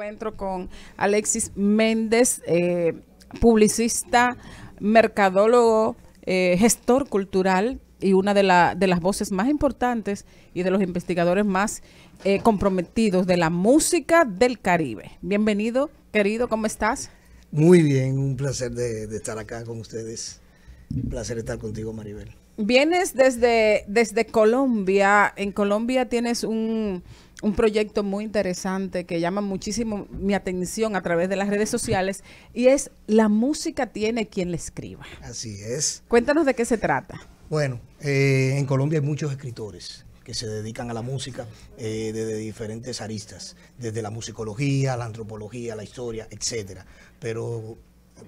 encuentro con Alexis Méndez, eh, publicista, mercadólogo, eh, gestor cultural y una de, de, las voces más importantes y de los investigadores más eh, comprometidos de la música del Caribe. Bienvenido, querido, ¿cómo estás? Muy bien, un placer de estar acá con ustedes. Un placer estar contigo, Maribel vienes desde, desde Colombia. En Colombia tienes un, un proyecto muy interesante que llama muchísimo mi atención a través de las redes sociales y es La música tiene quien la escriba. Así es. Cuéntanos de qué se trata. Bueno, eh, en Colombia hay muchos escritores que se dedican a la música eh, desde diferentes aristas, desde la musicología, la antropología, la historia, etcétera. Pero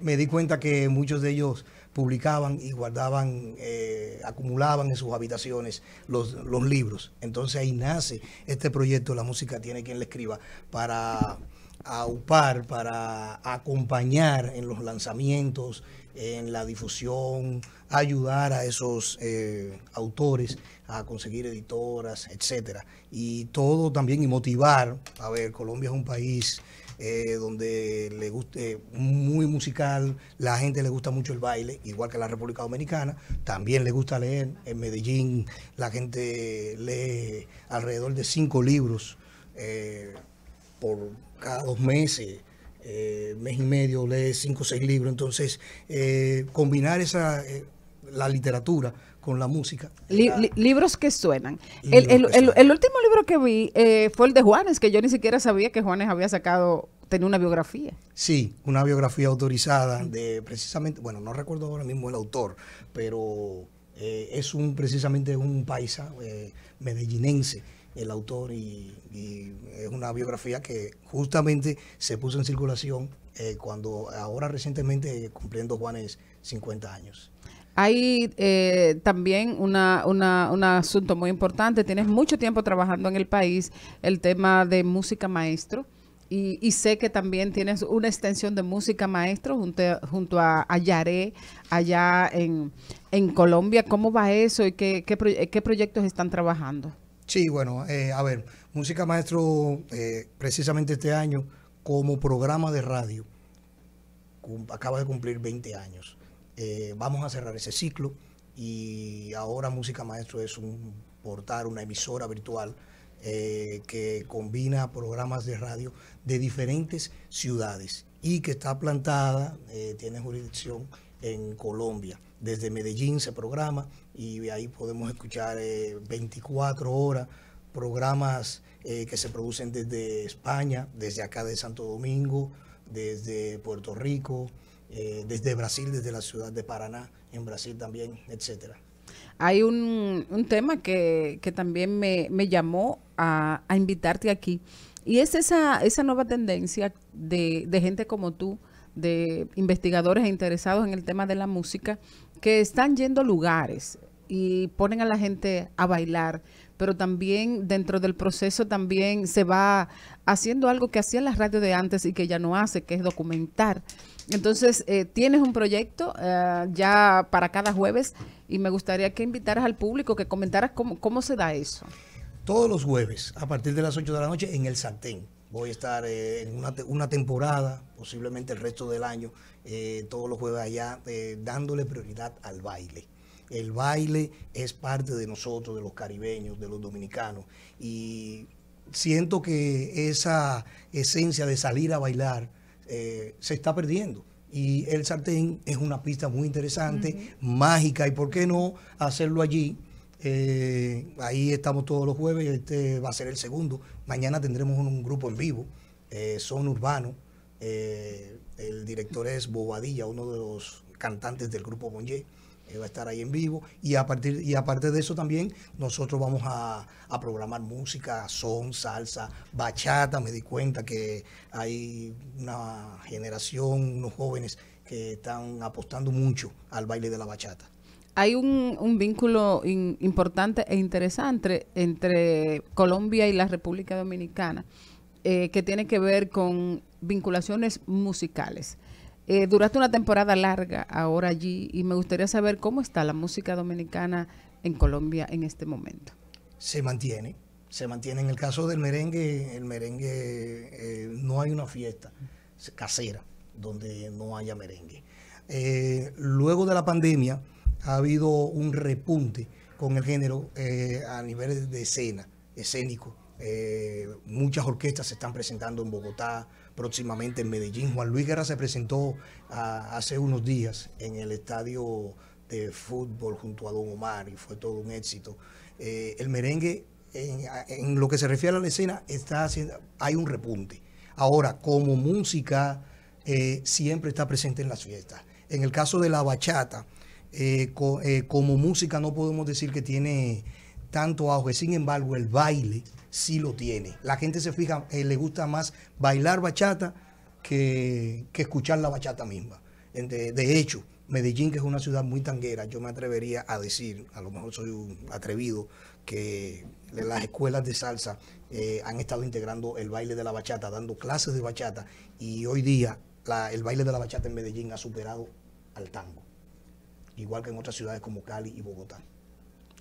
me di cuenta que muchos de ellos publicaban y guardaban, eh, acumulaban en sus habitaciones los, libros. Entonces ahí nace este proyecto, La Música Tiene Quien La Escriba, para aupar, para acompañar en los lanzamientos, en la difusión, ayudar a esos eh, autores a conseguir editoras, etcétera. Y todo también y motivar, a ver, Colombia es un país eh, donde le guste muy musical, la gente le gusta mucho el baile, igual que la República Dominicana, también le gusta leer. En Medellín la gente lee alrededor de cinco libros eh, por cada dos meses. Eh, mes y medio, lee cinco o seis libros. Entonces, combinar esa, la literatura con la música. Ah. libros que suenan. el, último libro que vi eh, fue el de Juanes, que yo ni siquiera sabía que Juanes había sacado, tenía una biografía. Sí, una biografía autorizada de precisamente, bueno, no recuerdo ahora mismo el autor, pero eh, es un precisamente un paisa eh, medellinense el autor y, es una biografía que justamente se puso en circulación eh, cuando ahora recientemente cumpliendo Juanes 50 años. Hay eh, también una, una, un asunto muy importante. Tienes mucho tiempo trabajando en el país, el tema de música maestro. Y, sé que también tienes una extensión de música maestro junto, a, a Yaré, allá en, en, Colombia. ¿Cómo va eso y qué, qué proyectos están trabajando? Sí, bueno, eh, a ver, Música Maestro, eh, precisamente este año, como programa de radio, acaba de cumplir 20 años. Eh, vamos a cerrar ese ciclo y ahora Música Maestro es un portal, una emisora virtual eh, que combina programas de radio de diferentes ciudades y que está plantada, eh, tiene jurisdicción en Colombia. Desde Medellín se programa y ahí podemos escuchar 24 horas programas que se producen desde España, desde acá de Santo Domingo, desde Puerto Rico, eh, desde Brasil, desde la ciudad de Paraná, en Brasil también, etcétera. Hay un, un tema que, también me, llamó a, invitarte aquí y es esa, esa nueva tendencia de, de gente como tú, de investigadores interesados en el tema de la música, que están yendo a lugares y ponen a la gente a bailar pero también dentro del proceso también se va haciendo algo que hacían las radios de antes y que ya no hace, que es documentar. Entonces, eh, tienes un proyecto eh, ya para cada jueves y me gustaría que invitaras al público, que comentaras cómo, se da eso. Todos los jueves, a partir de las 8 de la noche, en el Sartén. Voy a estar eh, en una, temporada, posiblemente el resto del año, todos los jueves allá, dándole prioridad al baile el baile es parte de nosotros, de los caribeños, de los dominicanos. Y siento que esa esencia de salir a bailar eh, se está perdiendo. Y el sartén es una pista muy interesante, mágica, y por qué no hacerlo allí. Eh, ahí estamos todos los jueves, este va a ser el segundo. Mañana tendremos un, grupo en vivo, eh, Son Urbano. el director es Bobadilla, uno de los cantantes del grupo Monje. Eh, va a estar ahí en vivo y a partir y aparte de eso también nosotros vamos a, programar música, son, salsa, bachata, me di cuenta que hay una generación, unos jóvenes que están apostando mucho al baile de la bachata. Hay un, un vínculo importante e interesante entre Colombia y la República Dominicana eh, que tiene que ver con vinculaciones musicales. Eh, duraste una temporada larga ahora allí y me gustaría saber cómo está la música dominicana en Colombia en este momento. Se mantiene, se mantiene. En el caso del merengue, el merengue eh, no hay una fiesta casera donde no haya merengue. Eh, luego de la pandemia ha habido un repunte con el género a nivel de escena, escénico eh, muchas orquestas se están presentando en Bogotá, próximamente en Medellín. Juan Luis Guerra se presentó hace unos días en el estadio de fútbol junto a Don Omar y fue todo un éxito. Eh, el merengue, en, lo que se refiere a la escena, está haciendo, hay un repunte. Ahora, como música, eh, siempre está presente en las fiestas. En el caso de la bachata, como música no podemos decir que tiene tanto auge. Sin embargo, el baile sí lo tiene. La gente se fija, eh, le gusta más bailar bachata que, escuchar la bachata misma. De, hecho, Medellín, que es una ciudad muy tanguera, yo me atrevería a decir, a lo mejor soy un atrevido, que las escuelas de salsa eh, han estado integrando el baile de la bachata, dando clases de bachata, y hoy día el baile de la bachata en Medellín ha superado al tango, igual que en otras ciudades como Cali y Bogotá.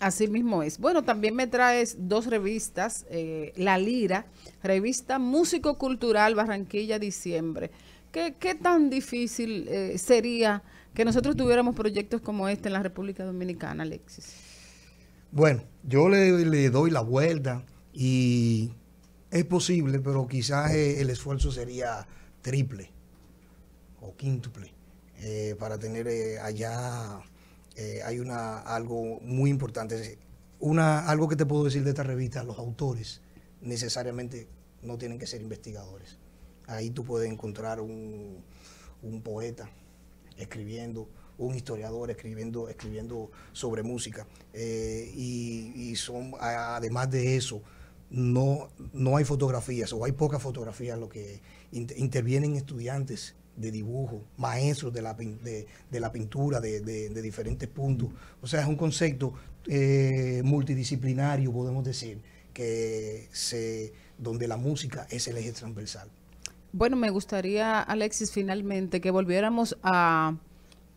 Así mismo es. Bueno, también me traes dos revistas, eh, La Lira, revista Músico Cultural Barranquilla Diciembre. ¿Qué, tan difícil eh, sería que nosotros tuviéramos proyectos como este en la República Dominicana, Alexis? Bueno, yo le, doy la vuelta y es posible, pero quizás eh, el esfuerzo sería triple o quíntuple para tener allá eh, hay una, algo muy importante. Una, algo que te puedo decir de esta revista, los autores necesariamente no tienen que ser investigadores. Ahí tú puedes encontrar un, un poeta escribiendo, un historiador escribiendo, escribiendo sobre música. Eh, y son, además de eso, no, no hay fotografías o hay pocas fotografías, lo que intervienen estudiantes de dibujo, maestros de la, pintura, de, diferentes puntos. O sea, es un concepto eh, multidisciplinario, podemos decir, que se, donde la música es el eje transversal. Bueno, me gustaría, Alexis, finalmente que volviéramos a,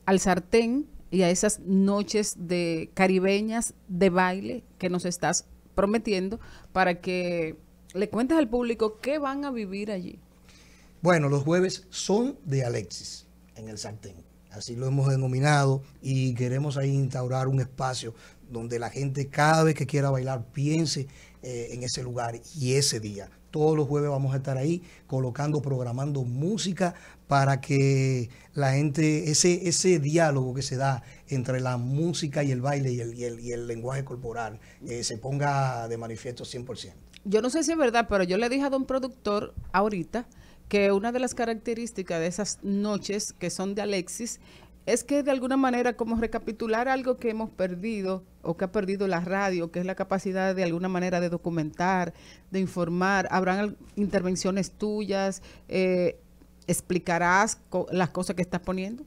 al sartén y a esas noches de caribeñas de baile que nos estás prometiendo para que le cuentes al público qué van a vivir allí. Bueno, los jueves son de Alexis en el sartén. Así lo hemos denominado y queremos ahí instaurar un espacio donde la gente cada vez que quiera bailar piense eh, en ese lugar y ese día. Todos los jueves vamos a estar ahí colocando, programando música para que la gente, ese, ese diálogo que se da entre la música y el baile y el, y el, lenguaje corporal eh, se ponga de manifiesto 100%. Yo no sé si es verdad, pero yo le dije a don productor ahorita que una de las características de esas noches que son de Alexis es que de alguna manera como recapitular algo que hemos perdido o que ha perdido la radio, que es la capacidad de alguna manera de documentar, de informar, habrán intervenciones tuyas, eh, explicarás las cosas que estás poniendo.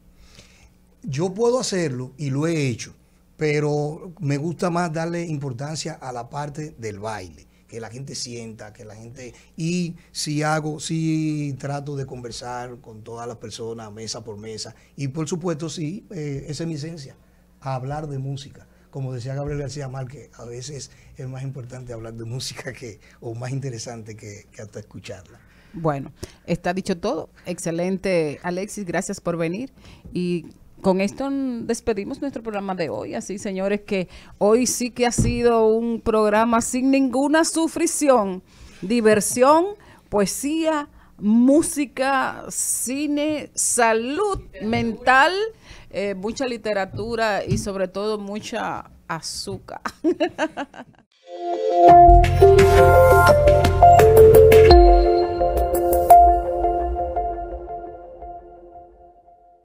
Yo puedo hacerlo y lo he hecho, pero me gusta más darle importancia a la parte del baile que la gente sienta, que la gente... Y si hago, si trato de conversar con todas las personas, mesa por mesa. Y por supuesto, sí, eh, esa es mi esencia, hablar de música. Como decía Gabriel García Márquez, a veces es más importante hablar de música que, o más interesante que, que hasta escucharla. Bueno, está dicho todo. Excelente, Alexis, gracias por venir. Y con esto despedimos nuestro programa de hoy. Así, señores, que hoy sí que ha sido un programa sin ninguna sufrición. Diversión, poesía, música, cine, salud mental, eh, mucha literatura y sobre todo mucha azúcar.